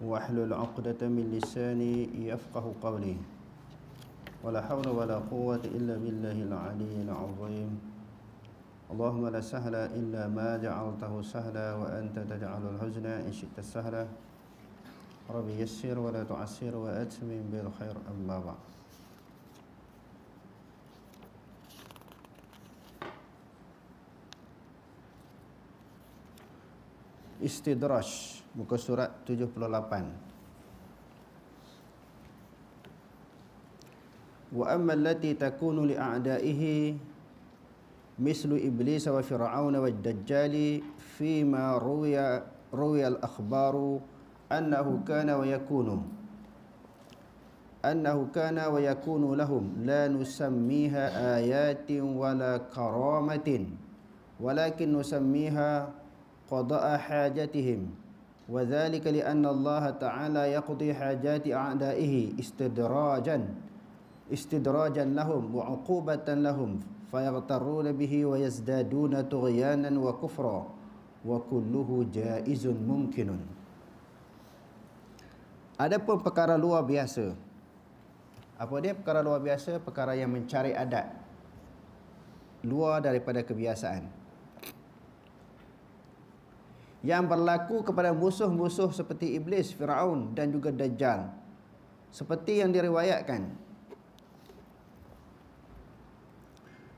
واحلل عقدة من لساني يفقه قولي ولا حول ولا قوة إلا بالله العلي العظيم اللهم لا سهل إلا ما جعلته سهلا وأنت تجعل الحزن إن شئت سهلا ربي يسر ولا تعسر وأتمم بالخير أما بعد استدراج muka surat 78 wa amma allati takunu li a'daihi mislu iblis wa fir'aun wa dajjal fi ma ruya ruya al akhbaru annahu kana wa yakunu annahu kana wa yakunu lahum la nusammiha ayatin wala karamatin walakin nusammiha qada'a hajatihim وذلك لأن الله تعالى يقضي حاجات أعدائه استدراجا استدراجا لهم وعقوبة لهم فيغترون به ويزدادون طغيانا وكفرا وكله جائز ممكن Adapun perkara luar biasa Apa dia perkara luar biasa? Perkara yang mencari adat Luar daripada kebiasaan yang berlaku kepada musuh-musuh seperti iblis, Firaun dan juga dajjal. Seperti yang diriwayatkan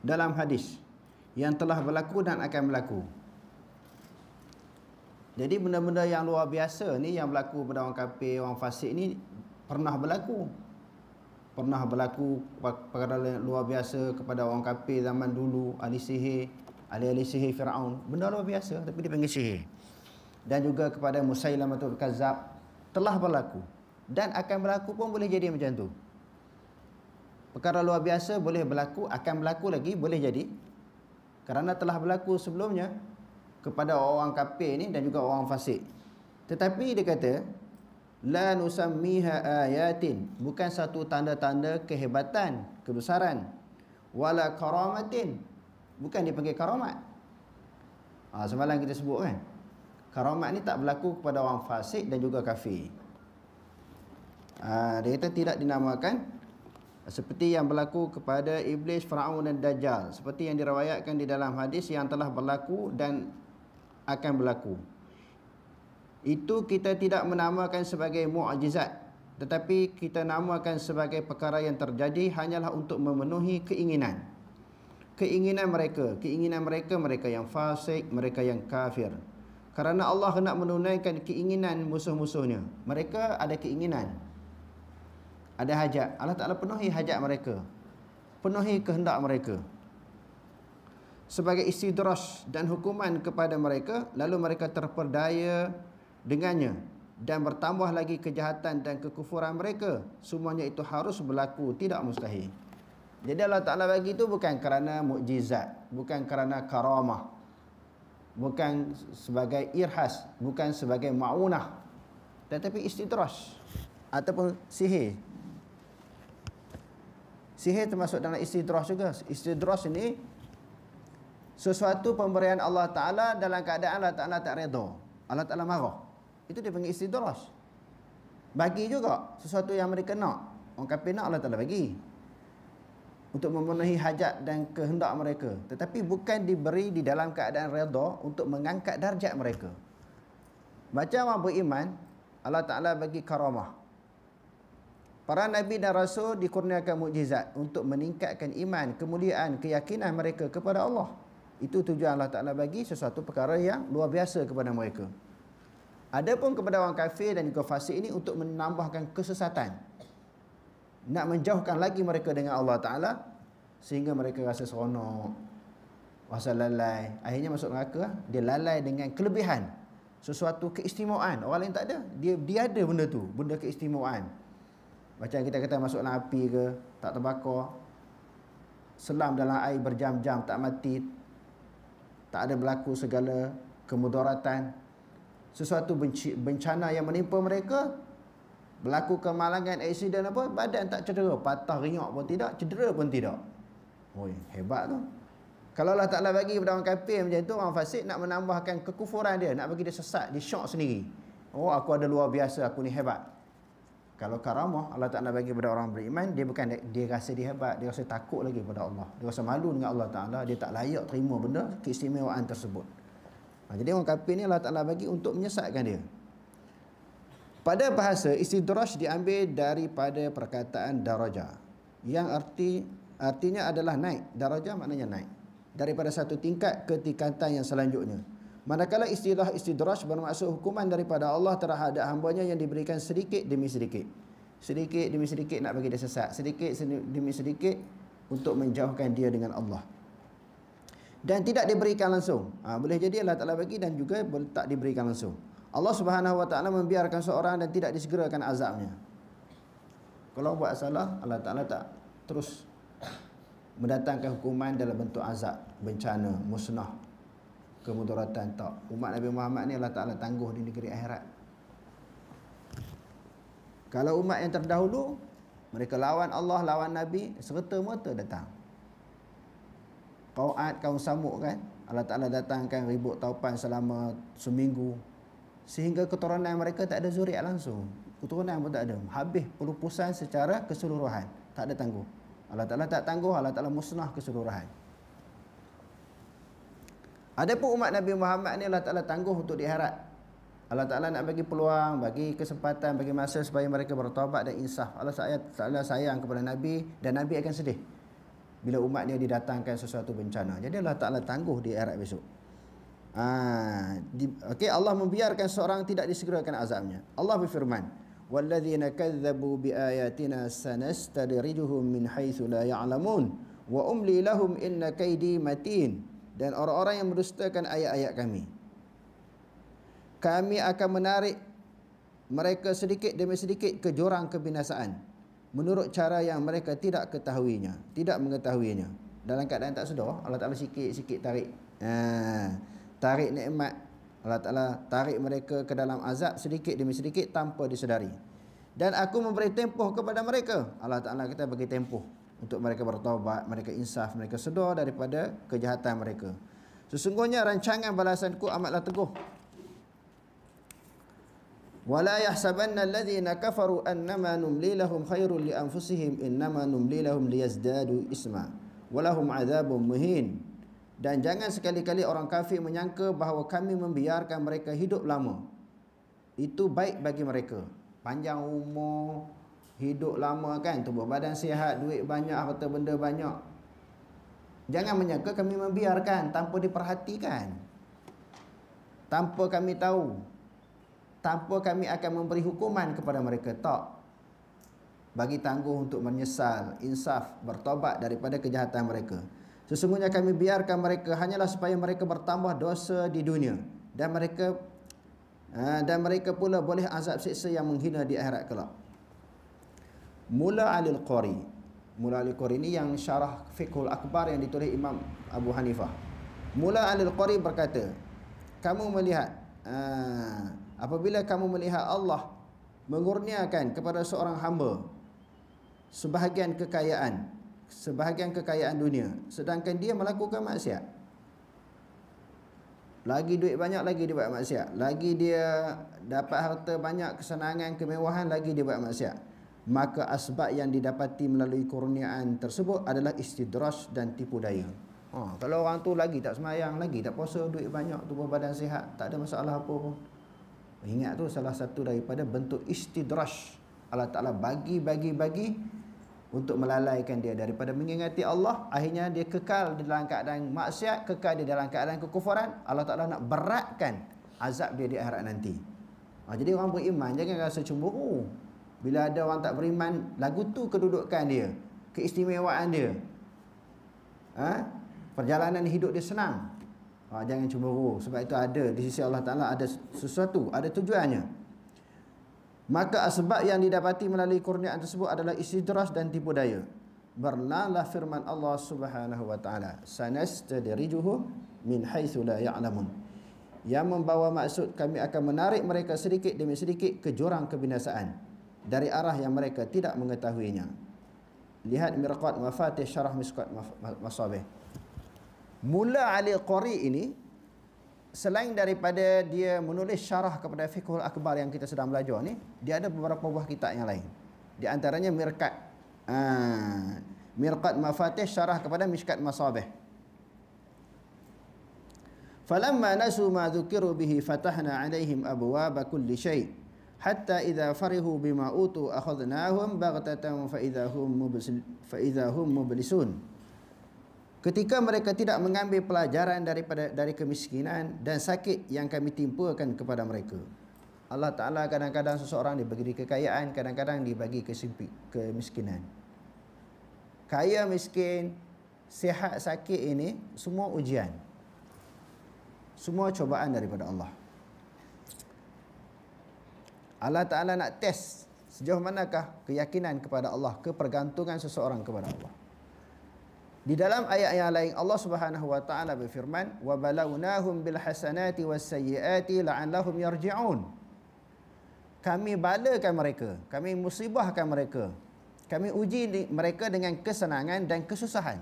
dalam hadis yang telah berlaku dan akan berlaku. Jadi benda-benda yang luar biasa ni yang berlaku pada orang kafir, orang fasik ni pernah berlaku. Pernah berlaku perkara luar biasa kepada orang kafir zaman dulu, ahli sihir, ahli-ahli sihir Firaun. Benda luar biasa tapi dipanggil sihir dan juga kepada Musailamatul Kazab telah berlaku dan akan berlaku pun boleh jadi macam tu perkara luar biasa boleh berlaku akan berlaku lagi boleh jadi kerana telah berlaku sebelumnya kepada orang kafir ni dan juga orang fasik tetapi dia kata la nusammiha ayatin bukan satu tanda-tanda kehebatan kebesaran wala karamatin bukan dipanggil karamat ha, semalam kita sebut kan karamat ni tak berlaku kepada orang fasik dan juga kafir. Aa, ah, dia kata tidak dinamakan seperti yang berlaku kepada iblis, Firaun dan Dajjal, seperti yang diriwayatkan di dalam hadis yang telah berlaku dan akan berlaku. Itu kita tidak menamakan sebagai mukjizat, tetapi kita namakan sebagai perkara yang terjadi hanyalah untuk memenuhi keinginan keinginan mereka keinginan mereka mereka yang fasik mereka yang kafir kerana Allah hendak menunaikan keinginan musuh-musuhnya. Mereka ada keinginan. Ada hajat. Allah Ta'ala penuhi hajat mereka. Penuhi kehendak mereka. Sebagai istidrash dan hukuman kepada mereka. Lalu mereka terperdaya dengannya. Dan bertambah lagi kejahatan dan kekufuran mereka. Semuanya itu harus berlaku. Tidak mustahil. Jadi Allah Ta'ala bagi itu bukan kerana mukjizat, Bukan kerana karamah bukan sebagai irhas bukan sebagai maunah tetapi istidraj ataupun sihir sihir termasuk dalam istidraj juga istidraj ini sesuatu pemberian Allah taala dalam keadaan Allah taala tak redha Allah taala marah itu dia panggil istidraj bagi juga sesuatu yang mereka nak orang kafir nak Allah taala bagi untuk memenuhi hajat dan kehendak mereka tetapi bukan diberi di dalam keadaan redha untuk mengangkat darjat mereka macam orang beriman Allah Ta'ala bagi karamah Para Nabi dan Rasul dikurniakan mujizat untuk meningkatkan iman, kemuliaan, keyakinan mereka kepada Allah. Itu tujuan Allah Ta'ala bagi sesuatu perkara yang luar biasa kepada mereka. Adapun kepada orang kafir dan juga ini untuk menambahkan kesesatan nak menjauhkan lagi mereka dengan Allah Ta'ala sehingga mereka rasa seronok rasa lalai akhirnya masuk neraka dia lalai dengan kelebihan sesuatu keistimewaan orang lain tak ada dia dia ada benda tu benda keistimewaan macam kita kata masuk dalam api ke tak terbakar selam dalam air berjam-jam tak mati tak ada berlaku segala kemudaratan sesuatu bencana yang menimpa mereka berlaku kemalangan aksiden apa badan tak cedera patah riak pun tidak cedera pun tidak oi hebat tu kalau Allah Taala bagi kepada orang kafir macam tu orang fasik nak menambahkan kekufuran dia nak bagi dia sesat dia syok sendiri oh aku ada luar biasa aku ni hebat kalau karamah Allah Taala bagi kepada orang beriman dia bukan dia rasa dia hebat dia rasa takut lagi kepada Allah dia rasa malu dengan Allah Taala dia tak layak terima benda keistimewaan tersebut ha, jadi orang kafir ni Allah Taala bagi untuk menyesatkan dia pada bahasa istidraj diambil daripada perkataan daraja yang erti artinya adalah naik. Daraja maknanya naik. Daripada satu tingkat ke tingkatan yang selanjutnya. Manakala istilah istidraj bermaksud hukuman daripada Allah terhadap hamba-Nya yang diberikan sedikit demi sedikit. Sedikit demi sedikit nak bagi dia sesat. Sedikit demi sedikit untuk menjauhkan dia dengan Allah. Dan tidak diberikan langsung. Ha, boleh jadi Allah Ta'ala bagi dan juga tak diberikan langsung. Allah Subhanahu wa taala membiarkan seorang dan tidak disegerakan azabnya. Kalau buat salah, Allah Taala tak terus mendatangkan hukuman dalam bentuk azab, bencana, musnah, kemudaratan tak. Umat Nabi Muhammad ni Allah Taala tangguh di negeri akhirat. Kalau umat yang terdahulu mereka lawan Allah, lawan Nabi, serta merta datang. Kau'at, kau samuk kan? Allah Ta'ala datangkan ribut taupan selama seminggu sehingga keturunan mereka tak ada zuriat langsung keturunan pun tak ada habis pelupusan secara keseluruhan tak ada tangguh Allah Ta'ala tak tangguh Allah Ta'ala musnah keseluruhan ada pun umat Nabi Muhammad ni Allah Ta'ala tangguh untuk diharap Allah Ta'ala nak bagi peluang bagi kesempatan bagi masa supaya mereka bertawabat dan insaf Allah Ta'ala sayang kepada Nabi dan Nabi akan sedih bila umatnya didatangkan sesuatu bencana jadi Allah Ta'ala tangguh di akhirat besok Ha, di, okay, Allah membiarkan seorang tidak disegerakan azabnya. Allah berfirman, "Wallazina kadzabu biayatina sanastadrijuhum min haitsu la ya'lamun wa umli lahum inna kaidi matin." Dan orang-orang yang mendustakan ayat-ayat kami. Kami akan menarik mereka sedikit demi sedikit ke jurang kebinasaan menurut cara yang mereka tidak ketahuinya, tidak mengetahuinya. Dalam keadaan tak sedar, Allah Taala sikit-sikit tarik. Ha tarik nikmat Allah Ta'ala tarik mereka ke dalam azab sedikit demi sedikit tanpa disedari dan aku memberi tempoh kepada mereka Allah Ta'ala kita bagi tempoh untuk mereka bertawabat, mereka insaf, mereka sedar daripada kejahatan mereka sesungguhnya rancangan balasanku amatlah teguh wala yahsabanna alladhina kafaru annama numli lahum khairul li anfusihim innama numli lahum liyazdadu isma walahum azabun muhin dan jangan sekali-kali orang kafir menyangka bahawa kami membiarkan mereka hidup lama. Itu baik bagi mereka. Panjang umur, hidup lama kan, tubuh badan sihat, duit banyak, harta benda banyak. Jangan menyangka kami membiarkan tanpa diperhatikan. Tanpa kami tahu. Tanpa kami akan memberi hukuman kepada mereka. Tak. Bagi tangguh untuk menyesal, insaf, bertobat daripada kejahatan mereka. Sesungguhnya kami biarkan mereka hanyalah supaya mereka bertambah dosa di dunia dan mereka ha, dan mereka pula boleh azab siksa yang menghina di akhirat kelak. Mula Alil Qari. Mula Alil Qari ini yang syarah Fiqhul Akbar yang ditulis Imam Abu Hanifah. Mula Alil Qari berkata, "Kamu melihat ha, apabila kamu melihat Allah mengurniakan kepada seorang hamba sebahagian kekayaan sebahagian kekayaan dunia sedangkan dia melakukan maksiat lagi duit banyak lagi dia buat maksiat lagi dia dapat harta banyak kesenangan kemewahan lagi dia buat maksiat maka asbab yang didapati melalui kurniaan tersebut adalah istidraj dan tipu daya ha, kalau orang tu lagi tak semayang lagi tak puasa duit banyak tubuh badan sihat tak ada masalah apa pun ingat tu salah satu daripada bentuk istidraj Allah Ta'ala bagi bagi bagi untuk melalaikan dia daripada mengingati Allah akhirnya dia kekal di dalam keadaan maksiat kekal di dalam keadaan kekufuran Allah Taala nak beratkan azab dia di akhirat nanti ha, jadi orang beriman jangan rasa cemburu bila ada orang tak beriman lagu tu kedudukan dia keistimewaan dia ha? perjalanan hidup dia senang ha, jangan cemburu sebab itu ada di sisi Allah Taala ada sesuatu ada tujuannya Maka sebab yang didapati melalui kurniaan tersebut adalah istidras dan tipu daya. Bernalah firman Allah Subhanahu wa taala, "Sanastadrijuhu min haitsu la ya'lamun." Yang membawa maksud kami akan menarik mereka sedikit demi sedikit ke jurang kebinasaan dari arah yang mereka tidak mengetahuinya. Lihat Mirqat Mafatih Syarah Miskat Masabih. Mula Ali Qari ini selain daripada dia menulis syarah kepada fiqhul akbar yang kita sedang belajar ni dia ada beberapa buah kitab yang lain di antaranya mirqat ha, mirqat mafatih syarah kepada miskat masabih falamma nasu ma dhukiru bihi fatahna alaihim abwaab kulli shay hatta idza farihu bima utu akhadnahum baghtatan fa idza hum mubsil fa idza hum mublisun Ketika mereka tidak mengambil pelajaran daripada dari kemiskinan dan sakit yang kami timpakan kepada mereka. Allah Ta'ala kadang-kadang seseorang diberi kekayaan, kadang-kadang dibagi kesimpik, kemiskinan. Kaya miskin, sihat sakit ini semua ujian. Semua cobaan daripada Allah. Allah Ta'ala nak test sejauh manakah keyakinan kepada Allah, kepergantungan seseorang kepada Allah. Di dalam ayat yang lain Allah Subhanahu wa taala berfirman wa balawnahum bil hasanati was sayyiati la'allahum yarji'un. Kami balakan mereka, kami musibahkan mereka. Kami uji mereka dengan kesenangan dan kesusahan.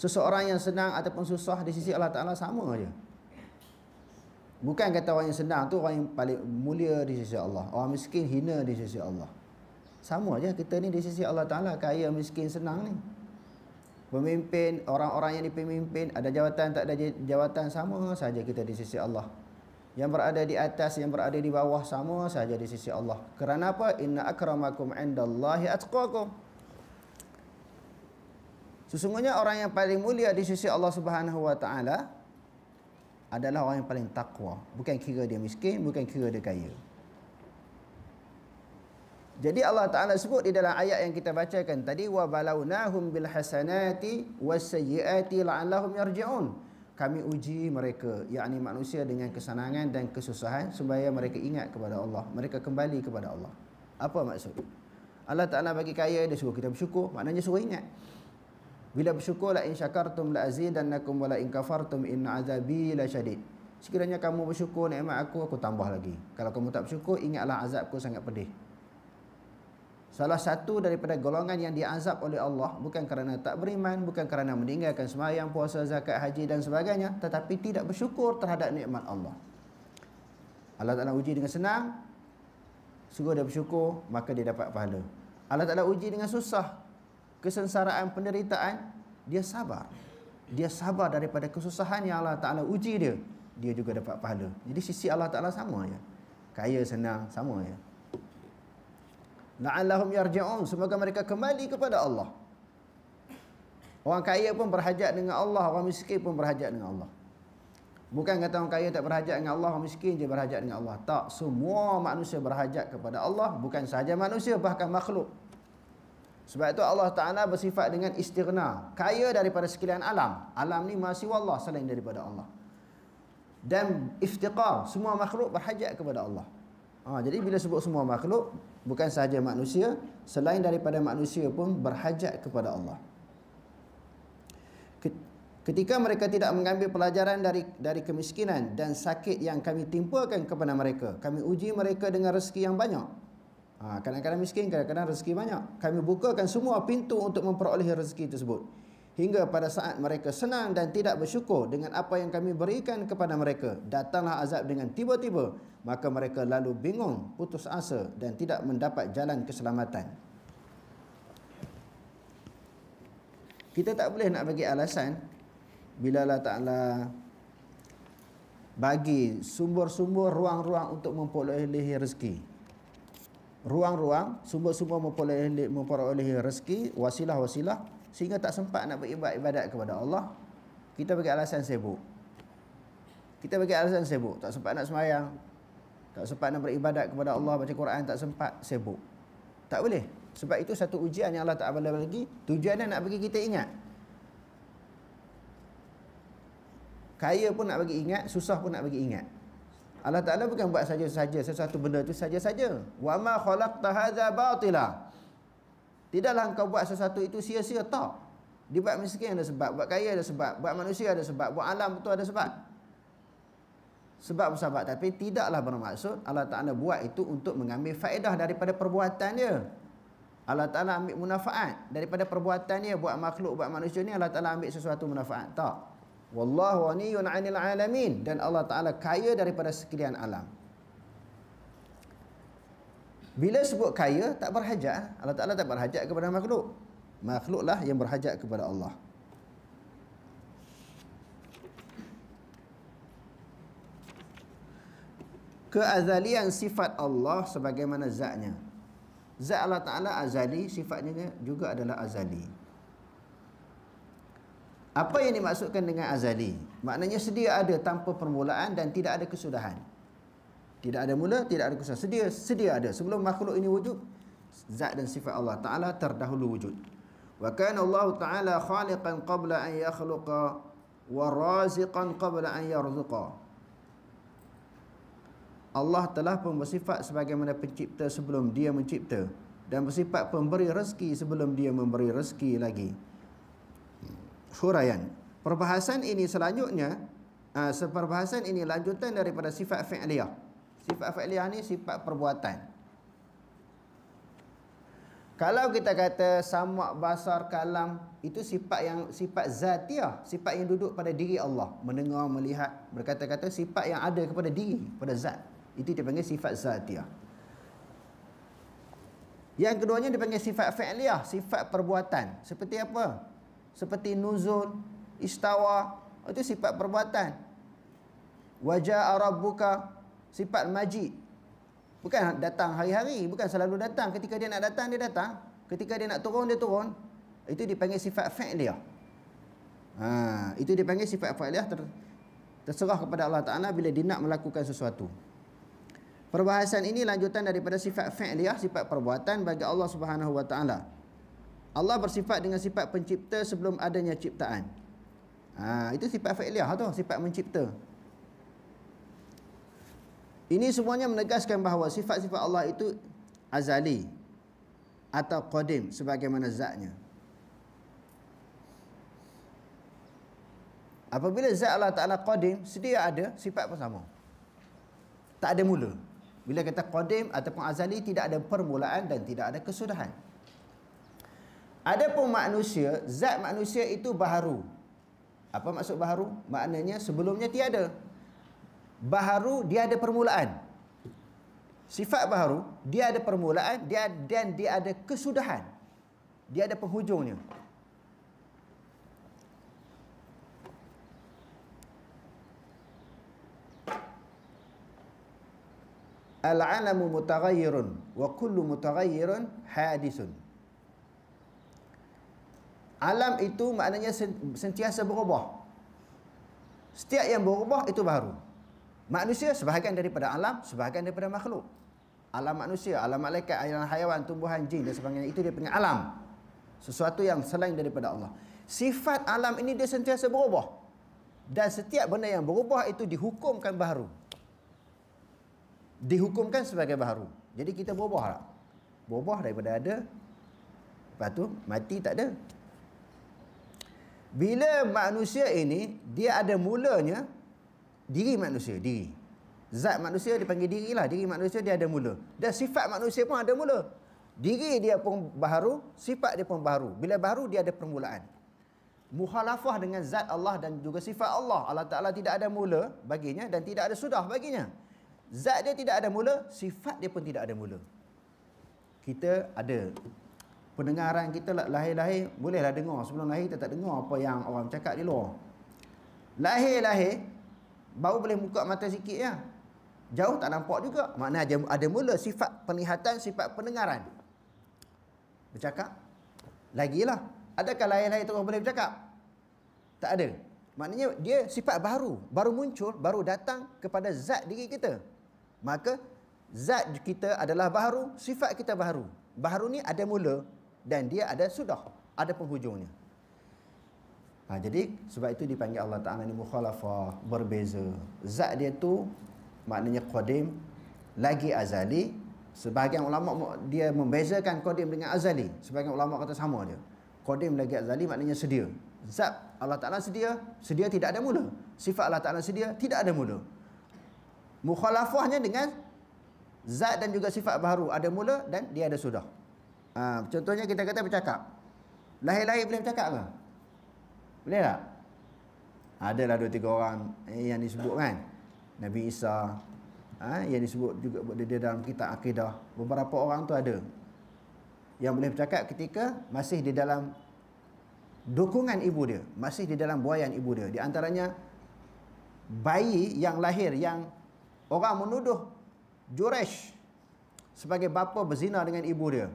Seseorang yang senang ataupun susah di sisi Allah Ta'ala sama aja. Bukan kata orang yang senang tu orang yang paling mulia di sisi Allah. Orang miskin hina di sisi Allah. Sama aja kita ni di sisi Allah Ta'ala kaya miskin senang ni Pemimpin, orang-orang yang dipimpin Ada jawatan tak ada jawatan sama saja kita di sisi Allah Yang berada di atas, yang berada di bawah sama saja di sisi Allah Kerana apa? Inna akramakum indallahi atqakum Sesungguhnya orang yang paling mulia di sisi Allah Subhanahu Wa Taala adalah orang yang paling takwa. Bukan kira dia miskin, bukan kira dia kaya. Jadi Allah Taala sebut di dalam ayat yang kita bacakan tadi wa balawnahum bil hasanati wasayyiati la'allahum yarji'un. Kami uji mereka, yakni manusia dengan kesenangan dan kesusahan supaya mereka ingat kepada Allah, mereka kembali kepada Allah. Apa maksud? Allah Taala bagi kaya dia suruh kita bersyukur, maknanya suruh ingat. Bila bersyukur la in syakartum la azidannakum wa la in kafartum in azabi la syadid. Sekiranya kamu bersyukur nikmat aku aku tambah lagi. Kalau kamu tak bersyukur ingatlah azabku sangat pedih. Salah satu daripada golongan yang diazab oleh Allah bukan kerana tak beriman, bukan kerana meninggalkan sembahyang, puasa, zakat, haji dan sebagainya, tetapi tidak bersyukur terhadap nikmat Allah. Allah Ta'ala uji dengan senang, sungguh dia bersyukur, maka dia dapat pahala. Allah Ta'ala uji dengan susah, kesensaraan, penderitaan, dia sabar. Dia sabar daripada kesusahan yang Allah Ta'ala uji dia, dia juga dapat pahala. Jadi sisi Allah Ta'ala sama ya. Kaya, senang, sama ya. La'allahum yarji'un. Semoga mereka kembali kepada Allah. Orang kaya pun berhajat dengan Allah. Orang miskin pun berhajat dengan Allah. Bukan kata orang kaya tak berhajat dengan Allah. Orang miskin je berhajat dengan Allah. Tak. Semua manusia berhajat kepada Allah. Bukan sahaja manusia. Bahkan makhluk. Sebab itu Allah Ta'ala bersifat dengan istirna. Kaya daripada sekalian alam. Alam ni masih Allah selain daripada Allah. Dan iftiqar. Semua makhluk berhajat kepada Allah. Ha, jadi bila sebut semua makhluk, bukan sahaja manusia, selain daripada manusia pun berhajat kepada Allah. Ketika mereka tidak mengambil pelajaran dari dari kemiskinan dan sakit yang kami timpakan kepada mereka, kami uji mereka dengan rezeki yang banyak. Ha, kadang-kadang ha, miskin, kadang-kadang rezeki banyak. Kami bukakan semua pintu untuk memperoleh rezeki tersebut. Hingga pada saat mereka senang dan tidak bersyukur dengan apa yang kami berikan kepada mereka, datanglah azab dengan tiba-tiba maka mereka lalu bingung, putus asa dan tidak mendapat jalan keselamatan. Kita tak boleh nak bagi alasan bila Allah Ta'ala bagi sumber-sumber ruang-ruang untuk memperolehi rezeki. Ruang-ruang, sumber-sumber memperolehi, memperolehi rezeki, wasilah-wasilah sehingga tak sempat nak beribadat kepada Allah. Kita bagi alasan sibuk. Kita bagi alasan sibuk. Tak sempat nak semayang, tak sempat nak beribadat kepada Allah baca Quran tak sempat sibuk. Tak boleh. Sebab itu satu ujian yang Allah tak abal lagi. Tujuannya nak bagi kita ingat. Kaya pun nak bagi ingat, susah pun nak bagi ingat. Allah Taala bukan buat saja-saja sesuatu benda itu saja-saja. Wa ma khalaqta hadza batila. Tidaklah engkau buat sesuatu itu sia-sia tak. Dibuat miskin ada sebab, buat kaya ada sebab, buat manusia ada sebab, buat alam betul ada sebab sebab sahabat tapi tidaklah bermaksud Allah Taala buat itu untuk mengambil faedah daripada perbuatan dia. Allah Taala ambil manfaat daripada perbuatan dia buat makhluk buat manusia ni Allah Taala ambil sesuatu manfaat tak. Wallahu waniyun 'anil 'alamin dan Allah Taala kaya daripada sekalian alam. Bila sebut kaya tak berhajat Allah Taala tak berhajat kepada makhluk. Makhluklah yang berhajat kepada Allah. keazalian sifat Allah sebagaimana zatnya. Zat Allah Ta'ala azali, sifatnya juga adalah azali. Apa yang dimaksudkan dengan azali? Maknanya sedia ada tanpa permulaan dan tidak ada kesudahan. Tidak ada mula, tidak ada kesudahan. Sedia, sedia ada. Sebelum makhluk ini wujud, zat dan sifat Allah Ta'ala terdahulu wujud. Wa kana Allah Ta'ala khaliqan qabla an yakhluqa wa raziqan qabla an yarzuqa. Allah telah pun bersifat sebagaimana pencipta sebelum dia mencipta dan bersifat pemberi rezeki sebelum dia memberi rezeki lagi. Huraian. Perbahasan ini selanjutnya uh, seperbahasan ini lanjutan daripada sifat fi'liyah. Sifat fi'liyah ni sifat perbuatan. Kalau kita kata samak basar kalam itu sifat yang sifat zatiah, sifat yang duduk pada diri Allah, mendengar, melihat, berkata-kata sifat yang ada kepada diri, pada zat. Itu dipanggil sifat zatiah. Yang keduanya dipanggil sifat fi'liyah, sifat perbuatan. Seperti apa? Seperti nuzul, istawa, itu sifat perbuatan. Wajah Arab buka, sifat majid. Bukan datang hari-hari, bukan selalu datang. Ketika dia nak datang, dia datang. Ketika dia nak turun, dia turun. Itu dipanggil sifat fi'liyah. Ha, itu dipanggil sifat fi'liyah ter terserah kepada Allah Ta'ala bila dia nak melakukan sesuatu. Perbahasan ini lanjutan daripada sifat fi'liyah, sifat perbuatan bagi Allah Subhanahu wa taala. Allah bersifat dengan sifat pencipta sebelum adanya ciptaan. Ha, itu sifat fi'liyah tu, sifat mencipta. Ini semuanya menegaskan bahawa sifat-sifat Allah itu azali atau qadim sebagaimana zatnya. Apabila zat Allah Ta'ala qadim, sedia ada sifat pun sama. Tak ada mula. Bila kata qadim ataupun azali tidak ada permulaan dan tidak ada kesudahan. Adapun manusia, zat manusia itu baharu. Apa maksud baharu? Maknanya sebelumnya tiada. Baharu dia ada permulaan. Sifat baharu dia ada permulaan dia dan dia ada kesudahan. Dia ada penghujungnya. Al-alamu mutaghayyirun wa kullu mutaghayyirun hadisun. Alam itu maknanya sentiasa berubah. Setiap yang berubah itu baru. Manusia sebahagian daripada alam, sebahagian daripada makhluk. Alam manusia, alam malaikat, alam haiwan, tumbuhan, jin dan sebagainya itu dia punya alam. Sesuatu yang selain daripada Allah. Sifat alam ini dia sentiasa berubah. Dan setiap benda yang berubah itu dihukumkan baru dihukumkan sebagai baharu. Jadi kita berubah tak? Berubah daripada ada. Lepas tu mati tak ada. Bila manusia ini dia ada mulanya diri manusia, diri. Zat manusia dipanggil diri lah. Diri manusia dia ada mula. Dan sifat manusia pun ada mula. Diri dia pun baharu, sifat dia pun baharu. Bila baharu dia ada permulaan. Muhalafah dengan zat Allah dan juga sifat Allah. Allah Ta'ala tidak ada mula baginya dan tidak ada sudah baginya. Zat dia tidak ada mula, sifat dia pun tidak ada mula. Kita ada pendengaran kita lah, lahir-lahir bolehlah dengar. Sebelum lahir kita tak dengar apa yang orang cakap di luar. Lahir-lahir baru boleh buka mata sikit ya. Jauh tak nampak juga. Makna ada, ada mula sifat penglihatan, sifat pendengaran. Bercakap? Lagilah. Adakah lahir-lahir terus boleh bercakap? Tak ada. Maknanya dia sifat baru. Baru muncul, baru datang kepada zat diri Kita maka zat kita adalah baharu sifat kita baharu baharu ni ada mula dan dia ada sudah ada penghujungnya ha, jadi sebab itu dipanggil Allah Ta'ala ni mukhalafah berbeza zat dia tu maknanya qadim lagi azali sebahagian ulama dia membezakan qadim dengan azali sebahagian ulama kata sama dia qadim lagi azali maknanya sedia zat Allah Ta'ala sedia sedia tidak ada mula sifat Allah Ta'ala sedia tidak ada mula mukhalafahnya dengan zat dan juga sifat baru ada mula dan dia ada sudah ha, contohnya kita kata bercakap lahir-lahir boleh bercakap ke? boleh tak? adalah dua tiga orang eh, yang disebut kan Nabi Isa ha, yang disebut juga di dalam kitab akidah beberapa orang tu ada yang boleh bercakap ketika masih di dalam dukungan ibu dia masih di dalam buayan ibu dia di antaranya bayi yang lahir yang Orang menuduh Juresh sebagai bapa berzina dengan ibu dia.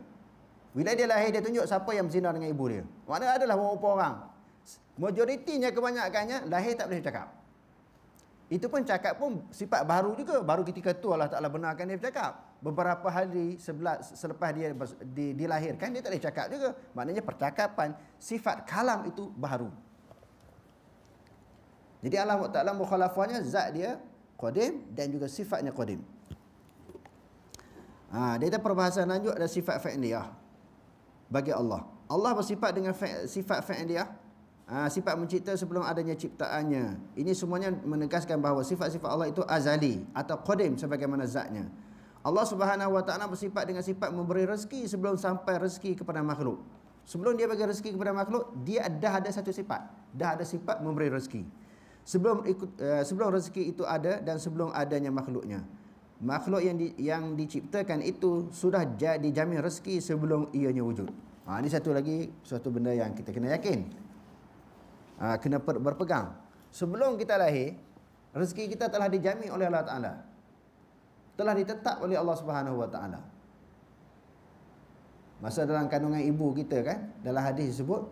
Bila dia lahir dia tunjuk siapa yang berzina dengan ibu dia. Maknanya adalah beberapa orang. Majoritinya kebanyakannya lahir tak boleh cakap. Itu pun cakap pun sifat baru juga. Baru ketika tu Allah Ta'ala benarkan dia bercakap. Beberapa hari sebelah, selepas dia di, dilahirkan, dia tak boleh cakap juga. Maknanya percakapan, sifat kalam itu baru. Jadi Allah Ta'ala mukhalafahnya, zat dia qadim dan juga sifatnya qadim. Ha, dia kata perbahasan lanjut adalah sifat fa'liyah bagi Allah. Allah bersifat dengan fa sifat fa'liyah. Ha, sifat mencipta sebelum adanya ciptaannya. Ini semuanya menegaskan bahawa sifat-sifat Allah itu azali atau qadim sebagaimana zatnya. Allah Subhanahu Wa Taala bersifat dengan sifat memberi rezeki sebelum sampai rezeki kepada makhluk. Sebelum dia bagi rezeki kepada makhluk, dia dah ada satu sifat. Dah ada sifat memberi rezeki sebelum ikut, eh, sebelum rezeki itu ada dan sebelum adanya makhluknya makhluk yang di, yang diciptakan itu sudah jadi jamin rezeki sebelum ianya wujud ha, ini satu lagi suatu benda yang kita kena yakin ha, kena per, berpegang sebelum kita lahir rezeki kita telah dijamin oleh Allah Taala telah ditetap oleh Allah Subhanahu Wa Taala masa dalam kandungan ibu kita kan dalam hadis sebut,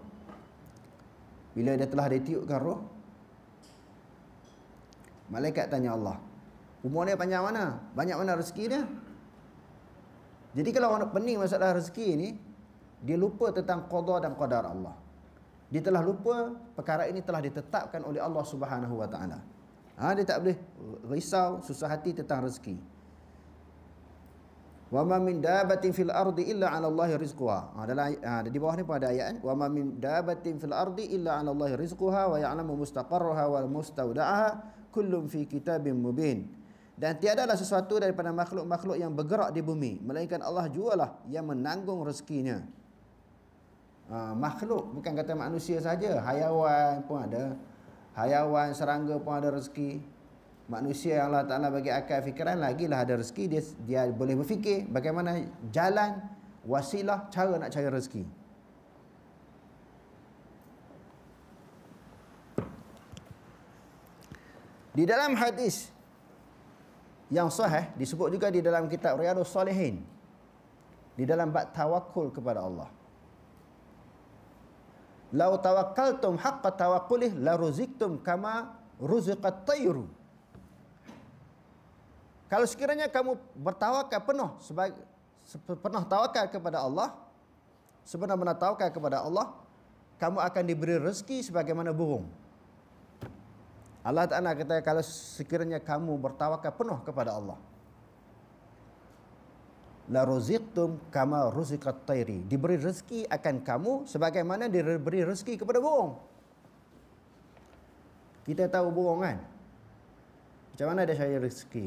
bila dia telah ditiupkan roh Malaikat tanya Allah. Umur dia panjang mana? Banyak mana rezeki dia? Jadi kalau orang pening masalah rezeki ni, dia lupa tentang qada dan qadar Allah. Dia telah lupa perkara ini telah ditetapkan oleh Allah Subhanahu Wa Taala. Ha, dia tak boleh risau susah hati tentang rezeki. Wa ma min dabatin fil ardi illa 'ala Allahi rizquha. Ha, dalam ha, di bawah ni pada ayat wa ma min dabatin fil ardi illa 'ala Allahi rizquha wa ya'lamu mustaqarraha wa mustawda'aha kullum fi kitabim mubin. Dan lah sesuatu daripada makhluk-makhluk yang bergerak di bumi. Melainkan Allah jualah yang menanggung rezekinya. Uh, makhluk bukan kata manusia saja. Hayawan pun ada. Hayawan, serangga pun ada rezeki. Manusia yang Allah Ta'ala bagi akal fikiran lagilah ada rezeki. Dia, dia boleh berfikir bagaimana jalan, wasilah, cara nak cari rezeki. Di dalam hadis yang sahih disebut juga di dalam kitab Riyadhus Salihin di dalam bab tawakul kepada Allah. Lau tawakkaltum haqqa tawakkulih la ruziqtum kama ruziqat tayru. Kalau sekiranya kamu bertawakal penuh sebagai pernah tawakal kepada Allah, sebenarnya tawakal kepada Allah, kamu akan diberi rezeki sebagaimana burung. Allah Ta'ala kata kalau sekiranya kamu bertawakal penuh kepada Allah la ruziqtum kama ruziqat tairi diberi rezeki akan kamu sebagaimana diberi rezeki kepada burung kita tahu burung kan macam mana dia cari rezeki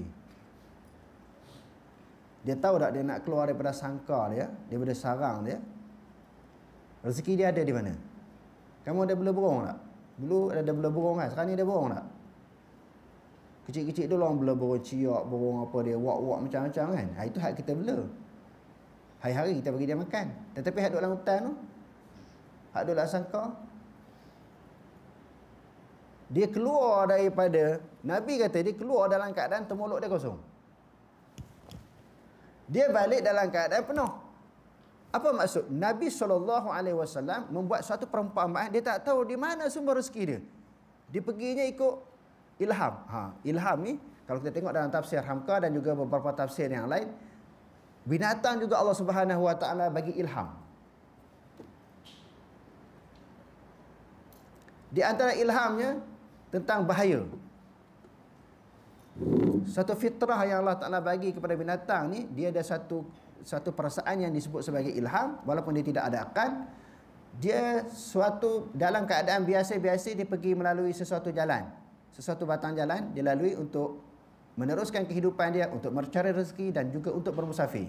dia tahu tak dia nak keluar daripada sangkar dia daripada sarang dia rezeki dia ada di mana kamu ada bela burung tak Dulu ada bela burung kan? Sekarang ni ada burung tak? Kecil-kecil tu orang bela burung ciak, burung apa dia, wak-wak macam-macam kan? Ha, itu hak kita bela. Hari-hari kita bagi dia makan. Tetapi hak duduk dalam hutan tu, hak duduk dalam sangka, dia keluar daripada, Nabi kata dia keluar dalam keadaan temuluk dia kosong. Dia balik dalam keadaan penuh. Apa maksud? Nabi saw membuat satu perumpamaan dia tak tahu di mana sumber rezeki dia. Dia perginya ikut ilham. Ha, ilham ni kalau kita tengok dalam tafsir Hamka dan juga beberapa tafsir yang lain binatang juga Allah Subhanahu bagi ilham. Di antara ilhamnya tentang bahaya. Satu fitrah yang Allah Taala bagi kepada binatang ni dia ada satu satu perasaan yang disebut sebagai ilham walaupun dia tidak ada akal dia suatu dalam keadaan biasa-biasa dia pergi melalui sesuatu jalan sesuatu batang jalan dia lalui untuk meneruskan kehidupan dia untuk mencari rezeki dan juga untuk bermusafir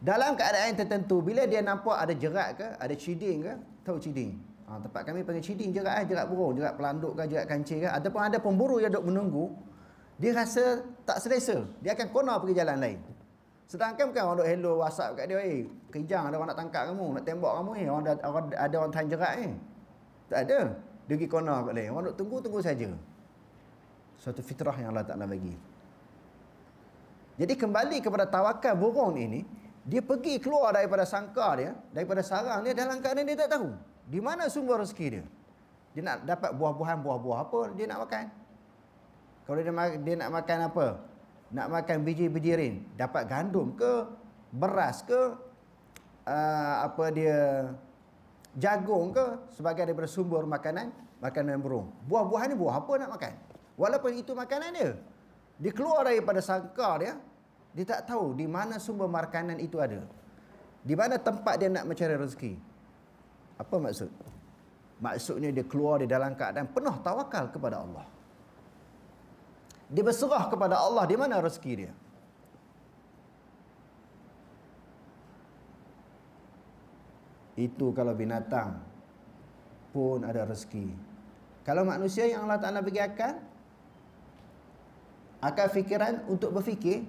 dalam keadaan tertentu bila dia nampak ada jerat ke ada ciding ke tahu ciding ha, tempat kami panggil ciding jerat eh jerat burung jerat pelanduk ke jerat kancil ke ataupun ada pemburu yang duk menunggu dia rasa tak selesa. Dia akan konar pergi jalan lain. Sedangkan bukan orang duk hello WhatsApp kat dia, eh, kejang ada orang nak tangkap kamu, nak tembak kamu ni. Eh. Orang, orang ada ada orang tahan jerat ni. Eh. Tak ada. Dia pergi konar kat lain. Orang duk tunggu-tunggu saja. Suatu fitrah yang Allah Taala bagi. Jadi kembali kepada tawakal burung ini, dia pergi keluar daripada sangkar dia, daripada sarang dia dalam keadaan dia tak tahu di mana sumber rezeki dia. Dia nak dapat buah-buahan, buah-buah apa dia nak makan. Kalau dia, dia nak makan apa? Nak makan biji bijirin, dapat gandum ke, beras ke, uh, apa dia jagung ke sebagai daripada sumber makanan, makanan burung. Buah-buahan ni buah apa nak makan? Walaupun itu makanan dia. Dia keluar daripada sangkar dia, dia tak tahu di mana sumber makanan itu ada. Di mana tempat dia nak mencari rezeki. Apa maksud? Maksudnya dia keluar di dalam keadaan penuh tawakal kepada Allah. Dia berserah kepada Allah di mana rezeki dia. Itu kalau binatang pun ada rezeki. Kalau manusia yang Allah Ta'ala bagi akal, akal fikiran untuk berfikir,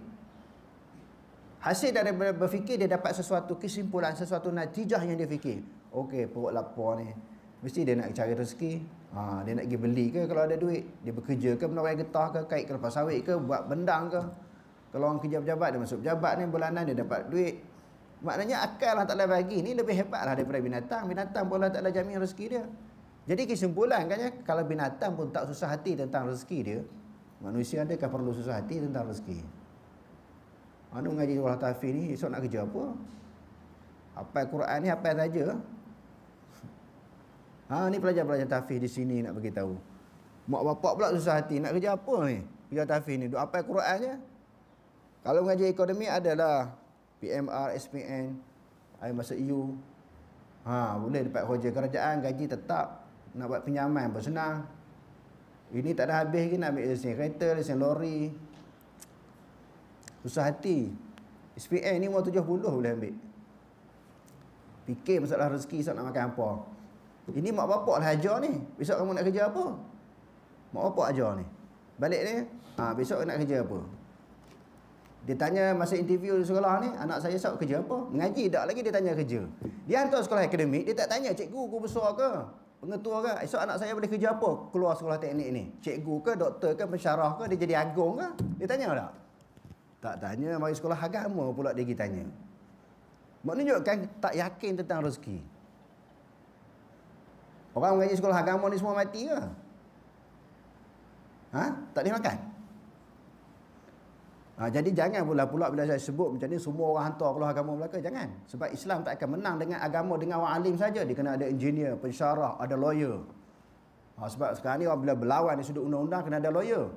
hasil dari berfikir dia dapat sesuatu kesimpulan, sesuatu natijah yang dia fikir. Okey, perut lapar ni. Mesti dia nak cari rezeki. Ha, dia nak pergi beli ke kalau ada duit? Dia bekerja ke menerai getah ke? Kait kelapa sawit ke? Buat bendang ke? Kalau orang kerja pejabat, dia masuk pejabat ni bulanan dia dapat duit. Maknanya akal lah tak ada bagi. ini lebih hebat lah daripada binatang. Binatang pun lah tak ada jamin rezeki dia. Jadi kesimpulan kan ya, kalau binatang pun tak susah hati tentang rezeki dia, manusia dia kan perlu susah hati tentang rezeki. Anu mengaji Allah Taufiq ni, esok nak kerja apa? Apa Quran ni, apa saja? Ha ni pelajar-pelajar tahfiz di sini nak bagi tahu. Mak bapak pula susah hati nak kerja apa ni? Kerja ya, tahfiz ni duk apa Quran je. Kalau mengajar ekonomi adalah PMR, SPM, air masuk EU. Ha boleh dapat kerja kerajaan gaji tetap nak buat pinjaman pun senang. Ini tak ada habis lagi nak ambil lesen kereta, lesen lori. Susah hati. SPM ni umur 70 boleh ambil. Fikir masalah rezeki sebab nak makan apa. Ini mak bapak lah ajar ni. Besok kamu nak kerja apa? Mak bapak ajar ni. Balik ni, ha, besok nak kerja apa? Dia tanya masa interview di sekolah ni, anak saya sok kerja apa? Mengaji tak lagi dia tanya kerja. Dia hantar sekolah akademik, dia tak tanya cikgu, guru besar ke? Pengetua ke? Esok anak saya boleh kerja apa keluar sekolah teknik ni? Cikgu ke? Doktor ke? Pensyarah ke? Dia jadi agung ke? Dia tanya tak? Tak tanya, mari sekolah agama pula dia pergi tanya. Maknanya kan tak yakin tentang rezeki. Orang mengaji sekolah agama ni semua mati ke? Ha? Tak boleh makan? Ha, jadi jangan pula pula bila saya sebut macam ni semua orang hantar keluar agama Melaka. Jangan. Sebab Islam tak akan menang dengan agama dengan orang alim saja. Dia kena ada engineer, pensyarah, ada lawyer. Ha, sebab sekarang ni orang bila berlawan di sudut undang-undang kena ada lawyer.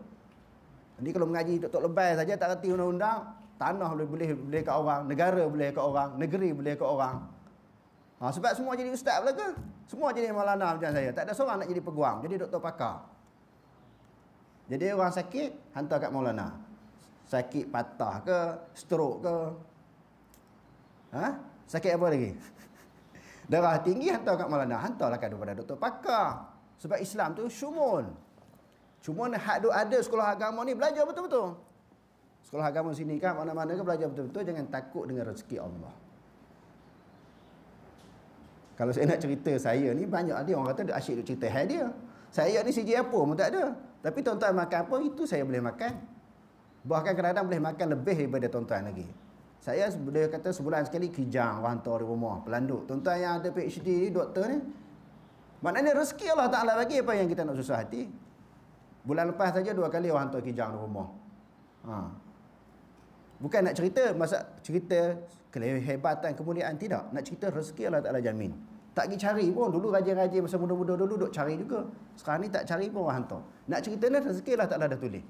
Jadi kalau mengaji tok-tok lebay saja tak reti undang-undang, tanah boleh boleh boleh kat orang, negara boleh ke orang, negeri boleh ke orang. Ha, sebab semua jadi ustaz pula ke? Semua jadi maulana macam saya. Tak ada seorang nak jadi peguam. Jadi doktor pakar. Jadi orang sakit, hantar kat maulana. Sakit patah ke? Strok ke? Ha? Sakit apa lagi? Darah tinggi hantar kat maulana. Hantarlah kepada doktor pakar. Sebab Islam tu syumun. Syumun hak duk ada sekolah agama ni belajar betul-betul. Sekolah agama sini kan mana-mana ke belajar betul-betul. Jangan takut dengan rezeki Allah. Kalau saya nak cerita saya ni banyak ada orang kata asyik duk cerita hal dia. Saya ni CJ apa pun tak ada. Tapi tuan-tuan makan apa itu saya boleh makan. Bahkan kadang-kadang boleh makan lebih daripada tuan-tuan lagi. Saya boleh kata sebulan sekali kijang orang hantar di rumah pelanduk. Tuan-tuan yang ada PhD ni doktor ni maknanya rezeki Allah Taala bagi apa yang kita nak susah hati. Bulan lepas saja dua kali orang hantar kijang di rumah. Ha. Bukan nak cerita masa cerita kehebatan kemuliaan tidak. Nak cerita rezeki Allah Taala jamin. Tak pergi cari pun dulu rajin-rajin masa muda-muda dulu duk cari juga. Sekarang ni tak cari pun orang hantar. Nak cerita ni rezeki Allah Taala dah tulis.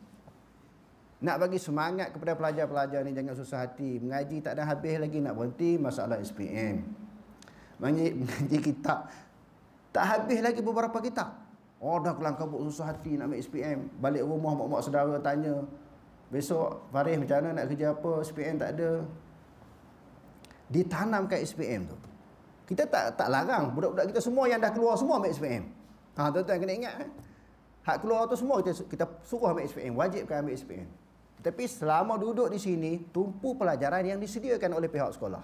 Nak bagi semangat kepada pelajar-pelajar ni jangan susah hati. Mengaji tak ada habis lagi nak berhenti masalah SPM. Mengaji, mengaji kitab tak habis lagi beberapa kitab. Oh dah kelam kabut susah hati nak ambil SPM. Balik rumah mak-mak saudara tanya, Besok Farih macam mana nak kerja apa SPM tak ada ditanam ke SPM tu Kita tak tak larang Budak-budak kita semua yang dah keluar semua ambil SPM Ha tuan-tuan kena ingat eh? Hak keluar tu semua kita, kita suruh ambil SPM Wajibkan ambil SPM Tapi selama duduk di sini Tumpu pelajaran yang disediakan oleh pihak sekolah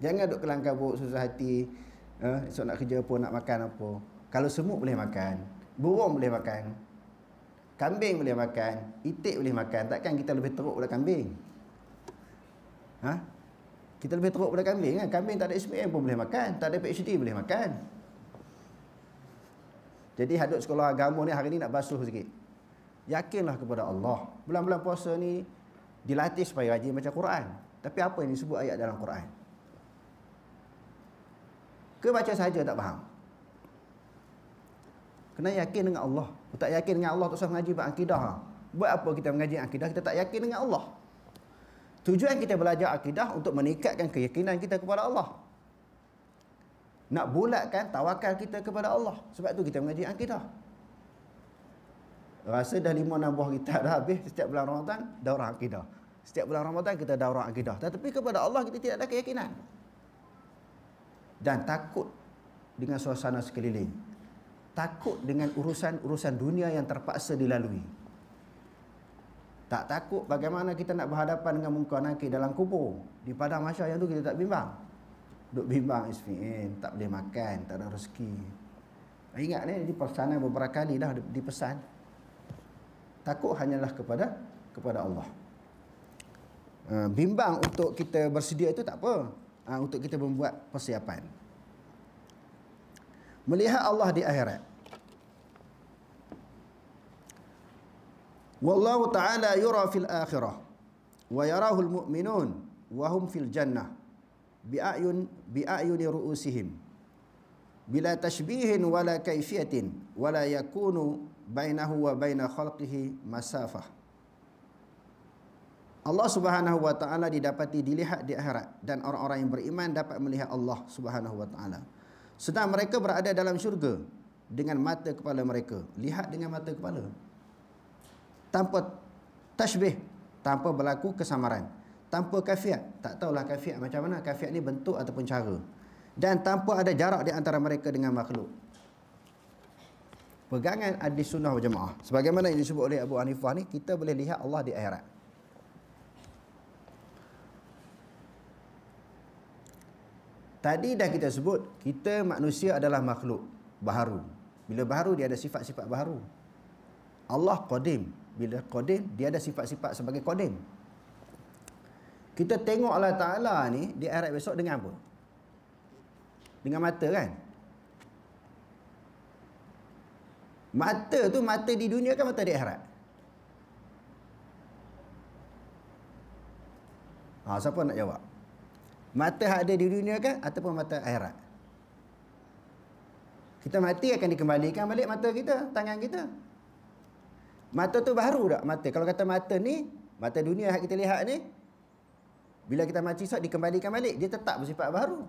Jangan duduk kelangkabut susah hati eh? Esok eh, nak kerja apa nak makan apa Kalau semut boleh makan Burung boleh makan Kambing boleh makan, itik boleh makan. Takkan kita lebih teruk pada kambing? Ha? Kita lebih teruk pada kambing kan? Kambing tak ada SPM pun boleh makan. Tak ada PhD boleh makan. Jadi hadut sekolah agama ni hari ni nak basuh sikit. Yakinlah kepada Allah. Bulan-bulan puasa ni dilatih supaya rajin macam Quran. Tapi apa yang disebut ayat dalam Quran? Ke baca saja tak faham? Kena yakin dengan Allah tak yakin dengan Allah tak usah mengaji buat akidah buat apa kita mengaji akidah kita tak yakin dengan Allah tujuan kita belajar akidah untuk meningkatkan keyakinan kita kepada Allah nak bulatkan tawakal kita kepada Allah sebab tu kita mengaji akidah rasa dah lima enam buah kita dah habis setiap bulan Ramadan daurah akidah setiap bulan Ramadan kita daurah akidah tetapi kepada Allah kita tidak ada keyakinan dan takut dengan suasana sekeliling takut dengan urusan-urusan dunia yang terpaksa dilalui. Tak takut bagaimana kita nak berhadapan dengan muka nakir dalam kubur. Di padang masyar yang tu kita tak bimbang. Duk bimbang isfi'in, tak boleh makan, tak ada rezeki. Ingat ni, di persana beberapa kali dah dipesan. Takut hanyalah kepada kepada Allah. Ah, bimbang untuk kita bersedia itu tak apa. Ah, untuk kita membuat persiapan melihat Allah di akhirat. Wallahu ta'ala yura fil akhirah wa yarahu al-mu'minun wa hum fil jannah bi ayun bi ayuni ru'usihim bila tashbihin wala kaifiyatin wala yakunu bainahu wa baina khalqihi masafah Allah Subhanahu wa taala didapati dilihat di akhirat dan orang-orang yang beriman dapat melihat Allah Subhanahu wa taala sedang mereka berada dalam syurga dengan mata kepala mereka lihat dengan mata kepala tanpa tashbih tanpa berlaku kesamaran tanpa kafiat tak tahulah kafiat macam mana kafiat ni bentuk ataupun cara dan tanpa ada jarak di antara mereka dengan makhluk pegangan adi sunnah berjemaah sebagaimana yang disebut oleh Abu Hanifah ni kita boleh lihat Allah di akhirat Tadi dah kita sebut kita manusia adalah makhluk baharu. Bila baharu dia ada sifat-sifat baharu. Allah qadim. Bila qadim dia ada sifat-sifat sebagai qadim. Kita tengok Allah Taala ni di akhirat besok dengan apa? Dengan mata kan? Mata tu mata di dunia kan mata di akhirat. Ha, siapa nak jawab? Mata hak ada di dunia kan ataupun mata akhirat. Kita mati akan dikembalikan balik mata kita, tangan kita. Mata tu baru tak mata. Kalau kata mata ni, mata dunia hak kita lihat ni bila kita mati esok dikembalikan balik, dia tetap bersifat baru.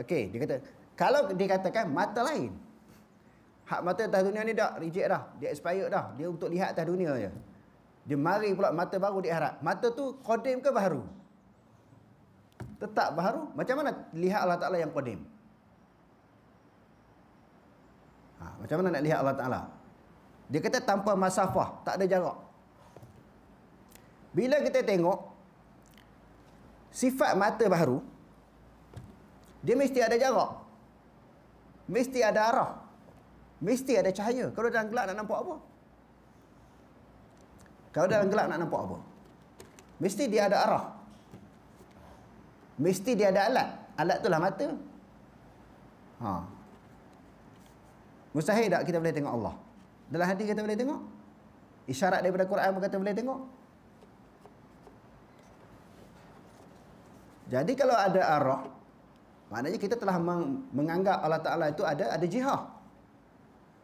Okey, dia kata kalau dia katakan mata lain hak mata atas dunia ni dah reject dah, dia expired dah, dia untuk lihat atas dunia je. Dia mari pula mata baru di akhirat. Mata tu kodim ke baru? tetap baharu macam mana lihat Allah Taala yang kodim? ha, macam mana nak lihat Allah Taala dia kata tanpa masafah tak ada jarak bila kita tengok sifat mata baharu dia mesti ada jarak mesti ada arah mesti ada cahaya kalau dalam gelap nak nampak apa kalau dalam gelap nak nampak apa mesti dia ada arah mesti dia ada alat alat tu lah mata ha. mustahil tak kita boleh tengok Allah dalam hati kita boleh tengok isyarat daripada Quran pun kata boleh tengok jadi kalau ada arah maknanya kita telah menganggap Allah Ta'ala itu ada ada jihah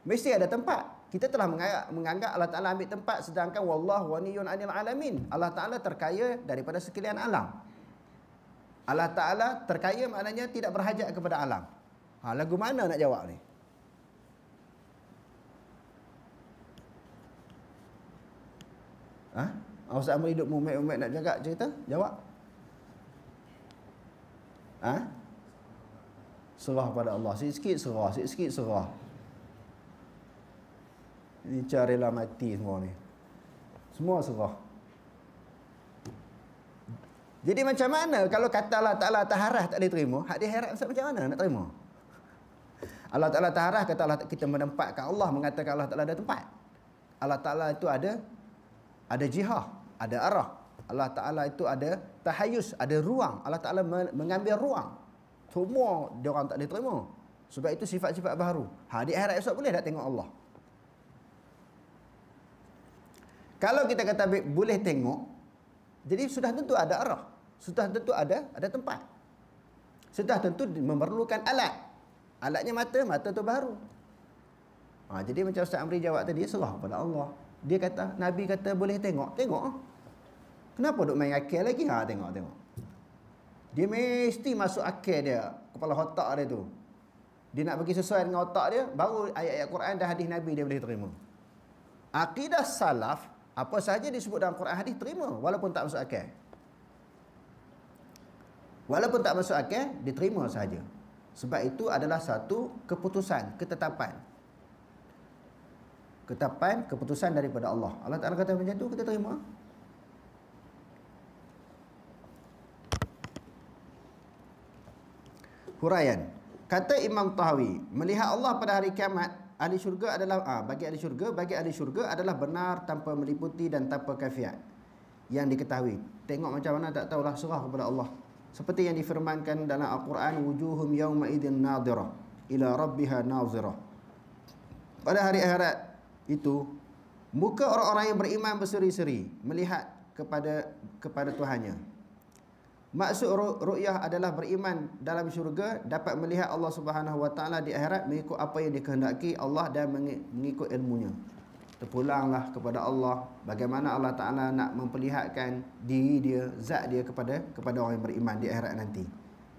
mesti ada tempat kita telah menganggap, menganggap Allah Ta'ala ambil tempat sedangkan Wallahu waniyun anil alamin Allah Ta'ala terkaya daripada sekalian alam Allah Ta'ala terkaya maknanya tidak berhajat kepada alam. Ha, lagu mana nak jawab ni? Ha? Ah, Ustaz Amri hidup mumet-mumet nak jaga cerita? Jawab? Ha? Serah pada Allah. Sikit-sikit serah. Sikit-sikit serah. Ini cari rela mati semua ni. Semua serah. Jadi macam mana kalau kata Allah Ta'ala taharah tak boleh terima, hak di akhirat macam mana nak terima? Allah Ta'ala taharah kata Allah kita menempatkan Allah mengatakan Allah Ta'ala ada tempat. Allah Ta'ala itu ada ada jihad, ada arah. Allah Ta'ala itu ada tahayus, ada ruang. Allah Ta'ala mengambil ruang. Semua dia orang tak boleh terima. Sebab itu sifat-sifat baru. Ha, di akhirat esok boleh tak tengok Allah? Kalau kita kata boleh tengok, jadi sudah tentu ada arah. Sudah tentu ada ada tempat. Sudah tentu memerlukan alat. Alatnya mata, mata tu baru. Ha, jadi macam Ustaz Amri jawab tadi, salah kepada Allah. Dia kata, Nabi kata boleh tengok. Tengok. Kenapa duk main akal lagi? Ha, tengok, tengok. Dia mesti masuk akal dia. Kepala otak dia tu. Dia nak bagi sesuai dengan otak dia, baru ayat-ayat Quran dan hadis Nabi dia boleh terima. Akidah salaf, apa sahaja disebut dalam Quran hadis, terima. Walaupun tak masuk akal. Walaupun tak masuk akal, diterima sahaja. Sebab itu adalah satu keputusan, ketetapan. Ketetapan, keputusan daripada Allah. Allah Ta'ala kata macam itu, kita terima. Huraian. Kata Imam Tahawi, melihat Allah pada hari kiamat, ahli syurga adalah ah, bagi ahli syurga bagi ahli syurga adalah benar tanpa meliputi dan tanpa kafiat yang diketahui tengok macam mana tak tahulah serah kepada Allah seperti yang difirmankan dalam Al-Quran wujuhum yawma idin nadira ila rabbiha nazira pada hari akhirat itu muka orang-orang yang beriman berseri-seri melihat kepada kepada Tuhannya maksud ru'yah adalah beriman dalam syurga dapat melihat Allah Subhanahu wa taala di akhirat mengikut apa yang dikehendaki Allah dan mengikut ilmunya terpulanglah kepada Allah bagaimana Allah Taala nak memperlihatkan diri dia zat dia kepada kepada orang yang beriman di akhirat nanti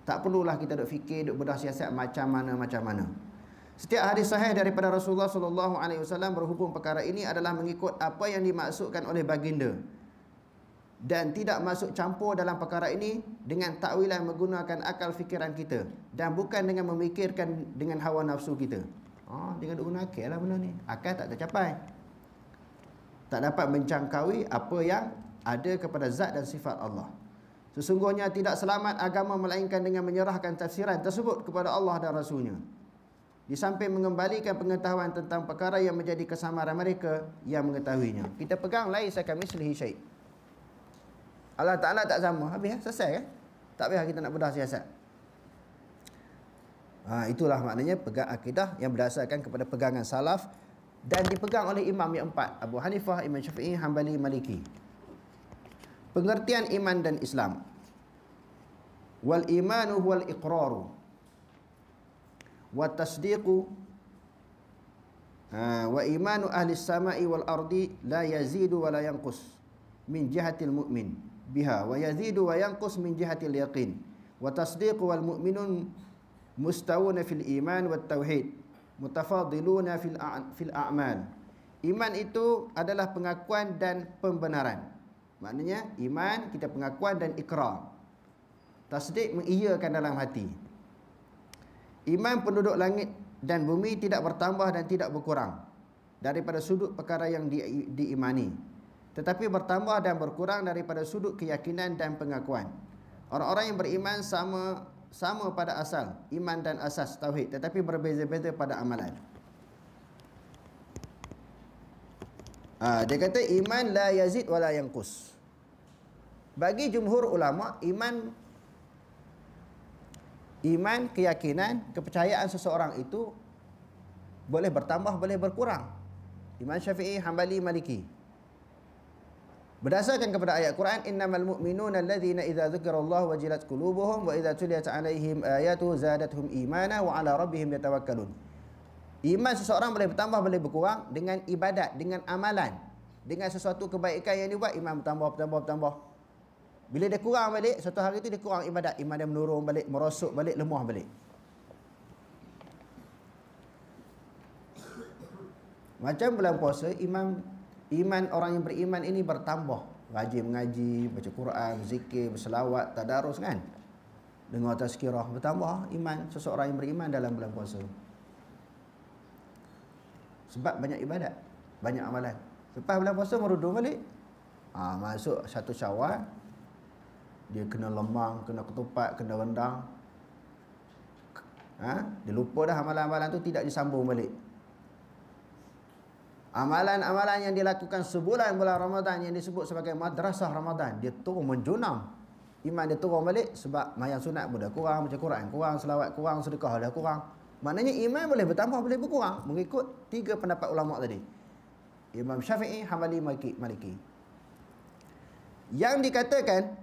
tak perlulah kita duk fikir duk bedah siasat macam mana macam mana setiap hadis sahih daripada Rasulullah sallallahu alaihi wasallam berhubung perkara ini adalah mengikut apa yang dimaksudkan oleh baginda dan tidak masuk campur dalam perkara ini dengan takwilan menggunakan akal fikiran kita dan bukan dengan memikirkan dengan hawa nafsu kita. Ah, oh, dengan guna akal lah benda ni. Akal tak tercapai tak dapat menjangkaui apa yang ada kepada zat dan sifat Allah. Sesungguhnya tidak selamat agama melainkan dengan menyerahkan tafsiran tersebut kepada Allah dan Rasulnya. Di samping mengembalikan pengetahuan tentang perkara yang menjadi kesamaran mereka yang mengetahuinya. Kita pegang lain saya kami selih syait. Allah Ta'ala tak sama. Habis kan? Selesai kan? Tak payah kita nak bedah siasat. Ha, itulah maknanya pegang akidah yang berdasarkan kepada pegangan salaf dan dipegang oleh imam yang empat Abu Hanifah, Imam Syafi'i, Hanbali, Maliki. Pengertian iman dan Islam. Wal imanu wal iqraru Wa tasdiqu ha, wa imanu ahli samai wal ardi la yazidu wa la yanqus min jihatil mu'min biha wa yazidu wa yanqus min jihatil yaqin wa tasdiqu wal mu'minun mustawuna fil iman wal tauhid mutafadiluna fil fil a'mal iman itu adalah pengakuan dan pembenaran maknanya iman kita pengakuan dan ikrar tasdik mengiyakan dalam hati iman penduduk langit dan bumi tidak bertambah dan tidak berkurang daripada sudut perkara yang di, diimani tetapi bertambah dan berkurang daripada sudut keyakinan dan pengakuan orang-orang yang beriman sama sama pada asal iman dan asas tauhid tetapi berbeza-beza pada amalan. Ha, dia kata iman la yazid wala yanqus. Bagi jumhur ulama iman iman keyakinan kepercayaan seseorang itu boleh bertambah boleh berkurang. Iman Syafi'i, Hambali, Maliki. Berdasarkan kepada ayat Quran innamal mu'minuna alladhina idza dzukirallahu wajilat qulubuhum wa idza tuliyat 'alaihim ayatu zadatuhum imana wa 'ala rabbihim yatawakkalun. Iman seseorang boleh bertambah boleh berkurang dengan ibadat, dengan amalan, dengan sesuatu kebaikan yang dibuat iman bertambah bertambah bertambah. Bila dia kurang balik, satu hari tu dia kurang ibadat, iman dia menurun balik, merosot balik, lemah balik. Macam bulan puasa, iman iman orang yang beriman ini bertambah rajin mengaji baca Quran zikir berselawat tadarus kan dengar tazkirah bertambah iman seseorang yang beriman dalam bulan puasa sebab banyak ibadat banyak amalan lepas bulan puasa merudu balik ha, masuk satu syawal dia kena lemang kena ketupat kena rendang ha? dia lupa dah amalan-amalan tu tidak disambung balik Amalan-amalan yang dilakukan sebulan bulan Ramadan yang disebut sebagai madrasah Ramadan. Dia turun menjunam. Iman dia turun balik sebab mayang sunat pun dah kurang. Macam Quran kurang, selawat kurang, sedekah dah kurang. Maknanya iman boleh bertambah, boleh berkurang. Mengikut tiga pendapat ulama tadi. Imam Syafi'i, Hamali, Maliki, Maliki. Yang dikatakan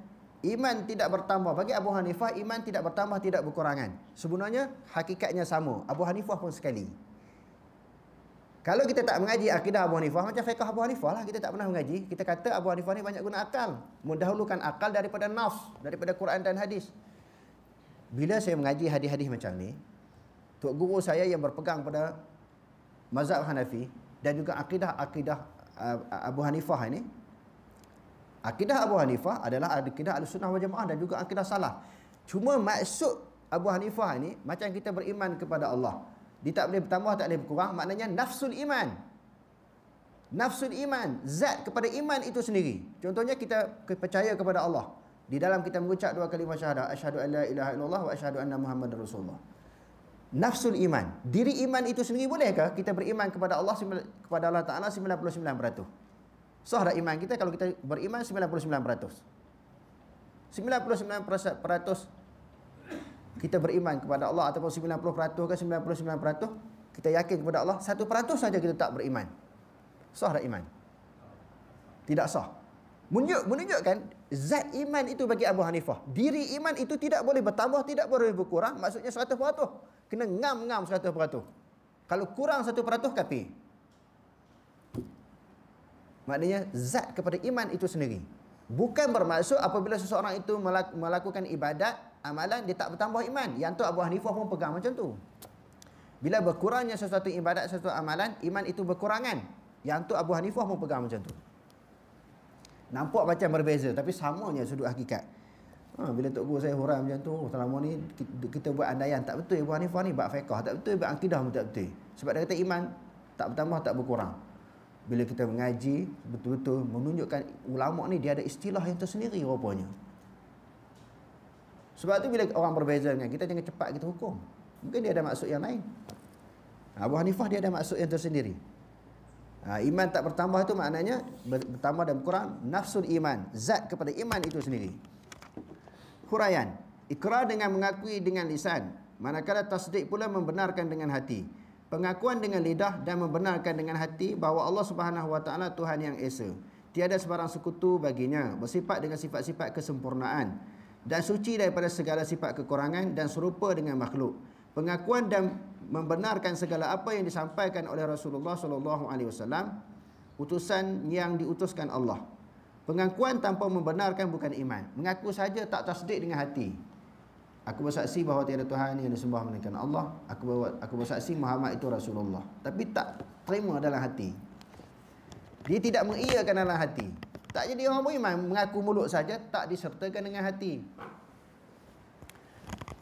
iman tidak bertambah. Bagi Abu Hanifah, iman tidak bertambah, tidak berkurangan. Sebenarnya, hakikatnya sama. Abu Hanifah pun sekali. Sekali. Kalau kita tak mengaji akidah Abu Hanifah, macam fiqah Abu Hanifah lah. Kita tak pernah mengaji. Kita kata Abu Hanifah ni banyak guna akal. Mendahulukan akal daripada nafs, daripada Quran dan hadis. Bila saya mengaji hadis-hadis macam ni, Tok Guru saya yang berpegang pada mazhab Hanafi dan juga akidah-akidah uh, Abu Hanifah ini, akidah Abu Hanifah adalah akidah al-sunnah wa jamaah dan juga akidah salah. Cuma maksud Abu Hanifah ini, macam kita beriman kepada Allah. Dia tak boleh bertambah, tak boleh berkurang. Maknanya nafsul iman. Nafsul iman. Zat kepada iman itu sendiri. Contohnya kita percaya kepada Allah. Di dalam kita mengucap dua kalimah syahadah. Asyadu an la ilaha illallah wa asyadu anna muhammad rasulullah. Nafsul iman. Diri iman itu sendiri bolehkah kita beriman kepada Allah kepada Allah Ta'ala 99%? Sah dah iman kita kalau kita beriman 99%. 99% kita beriman kepada Allah ataupun 90% ke 99% kita yakin kepada Allah 1% saja kita tak beriman sah tak iman tidak sah Menunjuk, menunjukkan zat iman itu bagi Abu Hanifah diri iman itu tidak boleh bertambah tidak boleh berkurang maksudnya 100% kena ngam-ngam 100% kalau kurang 1% kapi maknanya zat kepada iman itu sendiri bukan bermaksud apabila seseorang itu melakukan ibadat amalan dia tak bertambah iman. Yang tu Abu Hanifah pun pegang macam tu. Bila berkurangnya sesuatu ibadat, sesuatu amalan, iman itu berkurangan. Yang tu Abu Hanifah pun pegang macam tu. Nampak macam berbeza tapi samanya sudut hakikat. Ha, bila Tok Guru saya huram macam tu, oh, selama ni kita buat andaian tak betul Abu Hanifah ni, buat fiqah tak betul, buat akidah pun tak betul. Sebab dia kata iman tak bertambah, tak berkurang. Bila kita mengaji, betul-betul menunjukkan ulama' ni dia ada istilah yang tersendiri rupanya. Sebab tu bila orang berbeza dengan kita jangan cepat kita hukum. Mungkin dia ada maksud yang lain. Abu Hanifah dia ada maksud yang tersendiri. Ha, iman tak bertambah tu maknanya bertambah dan kurang nafsul iman, zat kepada iman itu sendiri. Huraian, ikrar dengan mengakui dengan lisan, manakala tasdik pula membenarkan dengan hati. Pengakuan dengan lidah dan membenarkan dengan hati bahawa Allah Subhanahu Wa Taala Tuhan yang Esa. Tiada sebarang sekutu baginya, bersifat dengan sifat-sifat kesempurnaan dan suci daripada segala sifat kekurangan dan serupa dengan makhluk. Pengakuan dan membenarkan segala apa yang disampaikan oleh Rasulullah sallallahu alaihi wasallam putusan yang diutuskan Allah. Pengakuan tanpa membenarkan bukan iman. Mengaku saja tak tasdik dengan hati. Aku bersaksi bahawa tiada Tuhan yang disembah melainkan Allah. Aku bawa, aku bersaksi Muhammad itu Rasulullah. Tapi tak terima dalam hati. Dia tidak mengiyakan dalam hati. Tak jadi orang beriman mengaku mulut saja tak disertakan dengan hati.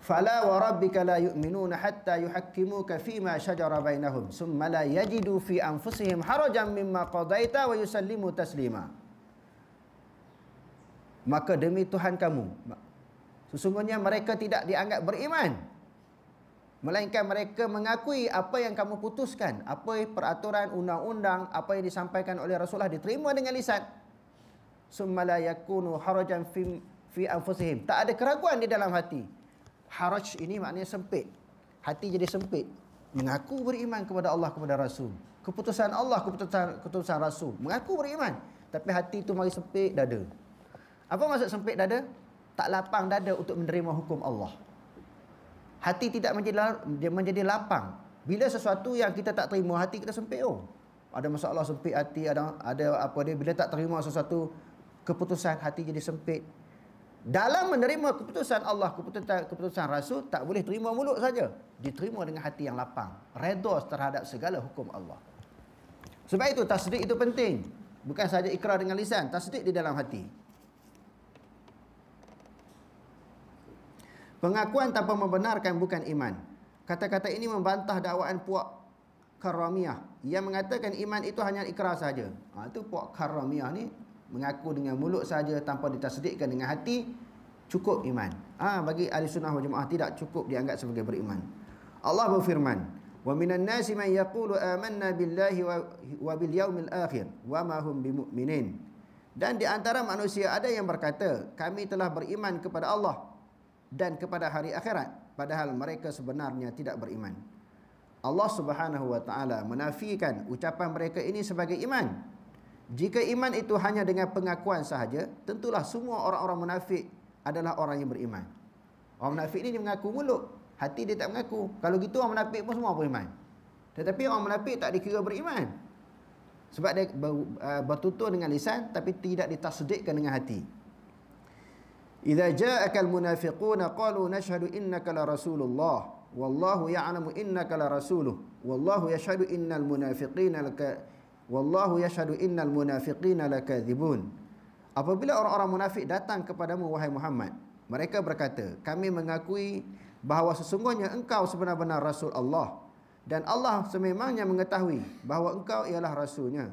Fala wa rabbika la yu'minuna hatta yuhaqqimuka fi ma shajara bainahum thumma la yajidu fi anfusihim harajan mimma qadaita wa yusallimu taslima. Maka demi Tuhan kamu sesungguhnya mereka tidak dianggap beriman melainkan mereka mengakui apa yang kamu putuskan apa peraturan undang-undang apa yang disampaikan oleh Rasulullah diterima dengan lisan summa la yakunu harajan fi fi anfusihim. Tak ada keraguan di dalam hati. Haraj ini maknanya sempit. Hati jadi sempit. Mengaku beriman kepada Allah kepada Rasul. Keputusan Allah keputusan keputusan Rasul. Mengaku beriman tapi hati itu mari sempit dada. Apa maksud sempit dada? Tak lapang dada untuk menerima hukum Allah. Hati tidak menjadi dia menjadi lapang. Bila sesuatu yang kita tak terima, hati kita sempit oh. Ada masalah sempit hati, ada ada apa dia bila tak terima sesuatu keputusan hati jadi sempit. Dalam menerima keputusan Allah, keputusan, keputusan Rasul, tak boleh terima mulut saja. Diterima dengan hati yang lapang. Redos terhadap segala hukum Allah. Sebab itu tasdik itu penting. Bukan saja ikrar dengan lisan, tasdik di dalam hati. Pengakuan tanpa membenarkan bukan iman. Kata-kata ini membantah dakwaan puak karamiah. Ia mengatakan iman itu hanya ikrar saja. Ha, itu puak karamiah ni mengaku dengan mulut saja tanpa ditasdikkan dengan hati cukup iman. Ah ha, bagi ahli sunnah wal jemaah tidak cukup dianggap sebagai beriman. Allah berfirman, "Wa minan nasi man yaqulu amanna billahi wa, wa bil yaumil akhir wa ma hum bimu'minin." Dan di antara manusia ada yang berkata, "Kami telah beriman kepada Allah dan kepada hari akhirat," padahal mereka sebenarnya tidak beriman. Allah Subhanahu wa taala menafikan ucapan mereka ini sebagai iman jika iman itu hanya dengan pengakuan sahaja, tentulah semua orang-orang munafik adalah orang yang beriman. Orang munafik ni dia mengaku mulut. Hati dia tak mengaku. Kalau gitu orang munafik pun semua beriman. Tetapi orang munafik tak dikira beriman. Sebab dia uh, bertutur dengan lisan tapi tidak ditasdikkan dengan hati. Idza ja'aka al-munafiqun qalu nashhadu innaka la rasulullah wallahu ya'lamu innaka la rasuluhu wallahu yashhadu innal munafiqina lakal Wallahu yashadu innal munafiqina lakadhibun. Apabila orang-orang munafik datang kepadamu, wahai Muhammad, mereka berkata, kami mengakui bahawa sesungguhnya engkau sebenar-benar Rasul Allah. Dan Allah sememangnya mengetahui bahawa engkau ialah Rasulnya.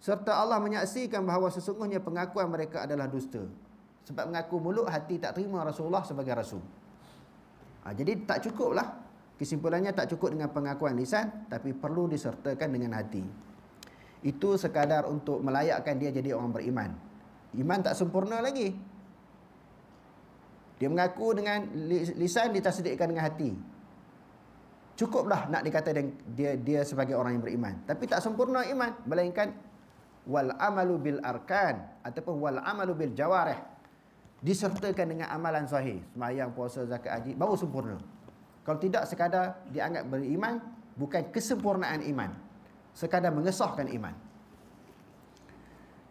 Serta Allah menyaksikan bahawa sesungguhnya pengakuan mereka adalah dusta. Sebab mengaku mulut hati tak terima Rasulullah sebagai Rasul. Ha, jadi tak cukuplah Kesimpulannya tak cukup dengan pengakuan lisan. Tapi perlu disertakan dengan hati itu sekadar untuk melayakkan dia jadi orang beriman. Iman tak sempurna lagi. Dia mengaku dengan lisan ditasdikkan dengan hati. Cukuplah nak dikata dia dia sebagai orang yang beriman. Tapi tak sempurna iman melainkan wal amalu bil arkan ataupun wal amalu bil jawarih disertakan dengan amalan sahih sembahyang puasa zakat haji baru sempurna kalau tidak sekadar dianggap beriman bukan kesempurnaan iman sekadar mengesahkan iman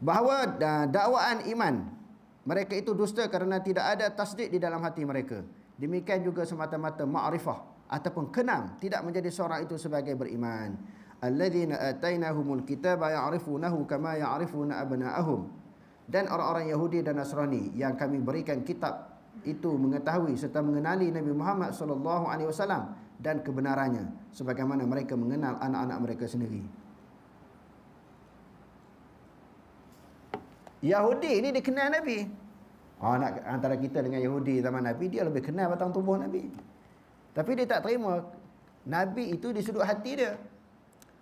bahawa dakwaan iman mereka itu dusta kerana tidak ada tasdik di dalam hati mereka demikian juga semata-mata ma'rifah ataupun kenang tidak menjadi seorang itu sebagai beriman alladhina atainahumul kitaba ya'rifunahu kama ya'rifuna abna'ahum dan orang-orang Yahudi dan Nasrani yang kami berikan kitab itu mengetahui serta mengenali Nabi Muhammad sallallahu alaihi wasallam dan kebenarannya sebagaimana mereka mengenal anak-anak mereka sendiri. Yahudi ini dikenal Nabi. Oh, ah, nak, antara kita dengan Yahudi zaman Nabi, dia lebih kenal batang tubuh Nabi. Tapi dia tak terima Nabi itu di sudut hati dia.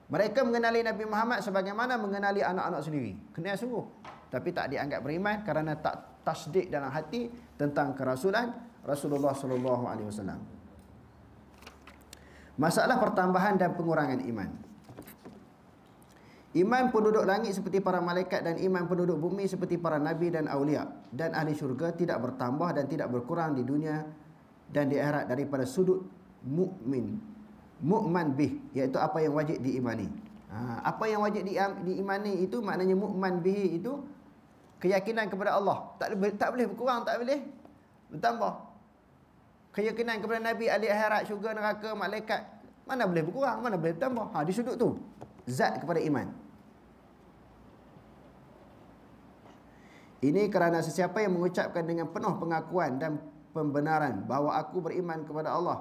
Mereka mengenali Nabi Muhammad sebagaimana mengenali anak-anak sendiri. Kenal sungguh. Tapi tak dianggap beriman kerana tak tasdik dalam hati tentang kerasulan Rasulullah SAW. Masalah pertambahan dan pengurangan iman. Iman penduduk langit seperti para malaikat dan iman penduduk bumi seperti para nabi dan awliya dan ahli syurga tidak bertambah dan tidak berkurang di dunia dan di akhirat daripada sudut mukmin mukman bih iaitu apa yang wajib diimani. Ha, apa yang wajib diimani itu maknanya mukman bih itu keyakinan kepada Allah. Tak, tak boleh berkurang, tak boleh bertambah keyakinan kepada Nabi ahli akhirat syurga neraka malaikat mana boleh berkurang mana boleh bertambah ha di sudut tu zat kepada iman ini kerana sesiapa yang mengucapkan dengan penuh pengakuan dan pembenaran bahawa aku beriman kepada Allah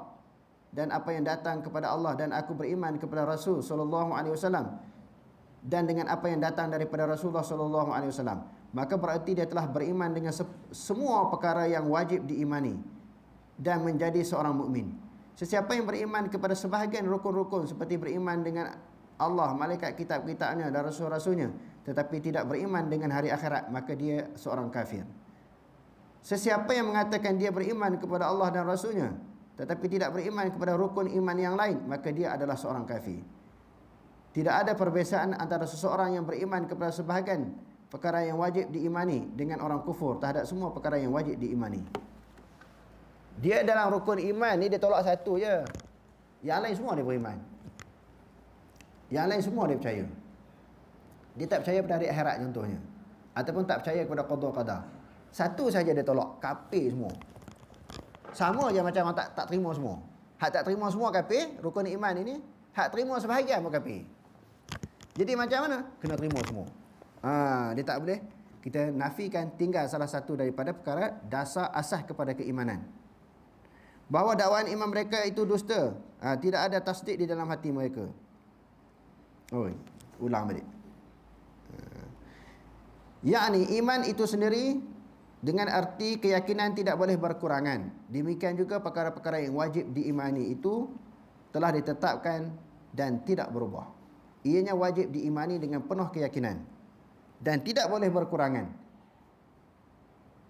dan apa yang datang kepada Allah dan aku beriman kepada Rasul sallallahu alaihi wasallam dan dengan apa yang datang daripada Rasulullah sallallahu alaihi wasallam maka berarti dia telah beriman dengan semua perkara yang wajib diimani dan menjadi seorang mukmin. Sesiapa yang beriman kepada sebahagian rukun-rukun seperti beriman dengan Allah, malaikat kitab-kitabnya dan rasul-rasulnya tetapi tidak beriman dengan hari akhirat maka dia seorang kafir. Sesiapa yang mengatakan dia beriman kepada Allah dan rasulnya tetapi tidak beriman kepada rukun iman yang lain maka dia adalah seorang kafir. Tidak ada perbezaan antara seseorang yang beriman kepada sebahagian perkara yang wajib diimani dengan orang kufur terhadap semua perkara yang wajib diimani. Dia dalam rukun iman ni dia tolak satu je. Yang lain semua dia beriman. Yang lain semua dia percaya. Dia tak percaya pada hari akhirat contohnya. Ataupun tak percaya kepada qada qada. Satu saja dia tolak, kafir semua. Sama je macam orang tak tak terima semua. Hak tak terima semua kafir, rukun iman ini, hak terima sebahagian pun kafir. Jadi macam mana? Kena terima semua. Ha, dia tak boleh kita nafikan tinggal salah satu daripada perkara dasar asas kepada keimanan bahawa dakwaan imam mereka itu dusta. Ha, tidak ada tasdik di dalam hati mereka. Oi, ulang balik. Ah. Ya, ni iman itu sendiri dengan arti keyakinan tidak boleh berkurangan. Demikian juga perkara-perkara yang wajib diimani itu telah ditetapkan dan tidak berubah. Ianya wajib diimani dengan penuh keyakinan dan tidak boleh berkurangan.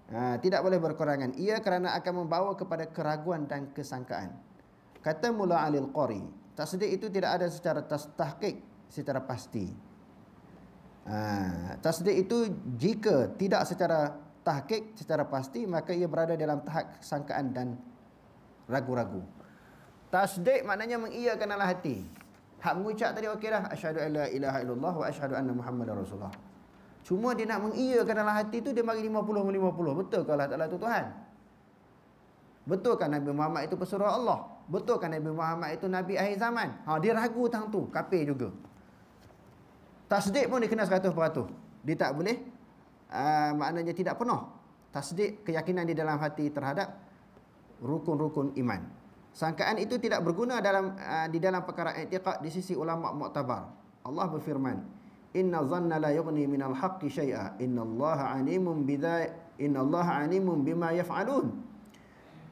Ha, tidak boleh berkurangan. Ia kerana akan membawa kepada keraguan dan kesangkaan. Kata Mula Alil Qari. Tasdik itu tidak ada secara tahqiq secara pasti. Ha, tasdik itu jika tidak secara tahqiq secara pasti maka ia berada dalam tahap kesangkaan dan ragu-ragu. Tasdik maknanya mengiyakan dalam hati. Hak mengucap tadi okey dah. Asyadu an la ilaha illallah wa asyadu anna muhammad rasulullah. Cuma dia nak mengiyakan dalam hati tu dia bagi 50 50. Betul ke Allah Taala tu Tuhan? Betul kan Nabi Muhammad itu pesuruh Allah? Betul kan Nabi Muhammad itu nabi akhir zaman? Ha dia ragu tentang tu, kafir juga. Tasdik pun dia kena 100%. Dia tak boleh uh, maknanya tidak penuh tasdik keyakinan di dalam hati terhadap rukun-rukun iman. Sangkaan itu tidak berguna dalam uh, di dalam perkara i'tiqad di sisi ulama muktabar. Allah berfirman, Inna zanna la yughni min al-haqqi shay'a. Inna Allah 'alimun bidha Inna Allah 'alimun bima yaf'alun.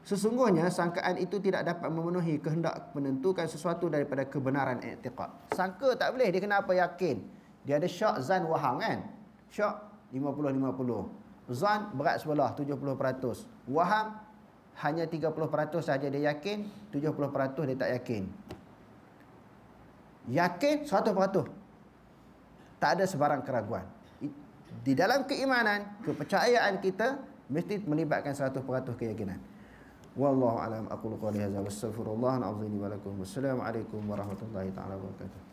Sesungguhnya sangkaan itu tidak dapat memenuhi kehendak menentukan sesuatu daripada kebenaran i'tiqad. Sangka tak boleh dia kena apa yakin. Dia ada syak zan waham kan? Syak 50-50. Zan berat sebelah 70%. Waham hanya 30% saja dia yakin, 70% dia tak yakin. Yakin 100% tak ada sebarang keraguan. Di dalam keimanan, kepercayaan kita mesti melibatkan satu 100% keyakinan. Wallahu alam aqul qawli hadza wa astaghfirullah wa atubu ilaikum. Assalamualaikum warahmatullahi taala wabarakatuh.